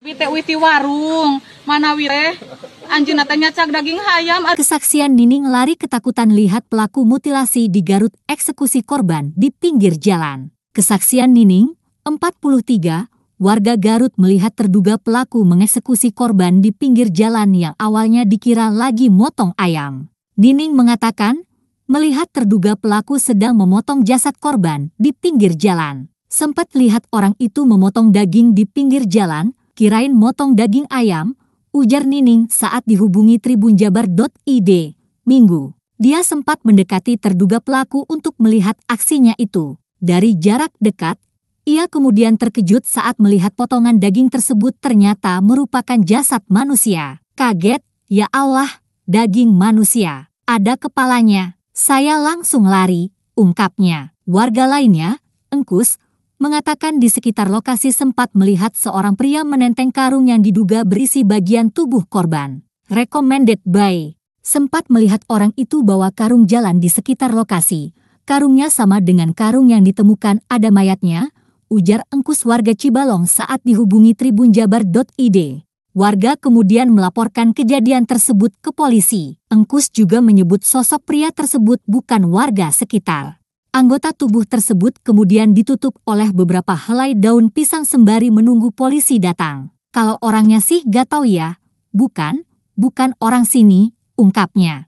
witi warung, mana wire, anjing natanya cak daging hayam. Kesaksian Nining lari ketakutan lihat pelaku mutilasi di Garut eksekusi korban di pinggir jalan. Kesaksian Nining, 43, warga Garut melihat terduga pelaku mengeksekusi korban di pinggir jalan yang awalnya dikira lagi motong ayam. Nining mengatakan, melihat terduga pelaku sedang memotong jasad korban di pinggir jalan. Sempat lihat orang itu memotong daging di pinggir jalan, kirain motong daging ayam, ujar Nining saat dihubungi tribunjabar.id, Minggu. Dia sempat mendekati terduga pelaku untuk melihat aksinya itu. Dari jarak dekat, ia kemudian terkejut saat melihat potongan daging tersebut ternyata merupakan jasad manusia. Kaget, ya Allah, daging manusia. Ada kepalanya. Saya langsung lari, ungkapnya. Warga lainnya, engkus, mengatakan di sekitar lokasi sempat melihat seorang pria menenteng karung yang diduga berisi bagian tubuh korban. Recommended by sempat melihat orang itu bawa karung jalan di sekitar lokasi. Karungnya sama dengan karung yang ditemukan ada mayatnya, ujar engkus warga Cibalong saat dihubungi tribunjabar.id. Warga kemudian melaporkan kejadian tersebut ke polisi. Engkus juga menyebut sosok pria tersebut bukan warga sekitar. Anggota tubuh tersebut kemudian ditutup oleh beberapa helai daun pisang sembari menunggu polisi datang. Kalau orangnya sih gak tahu ya, bukan, bukan orang sini, ungkapnya.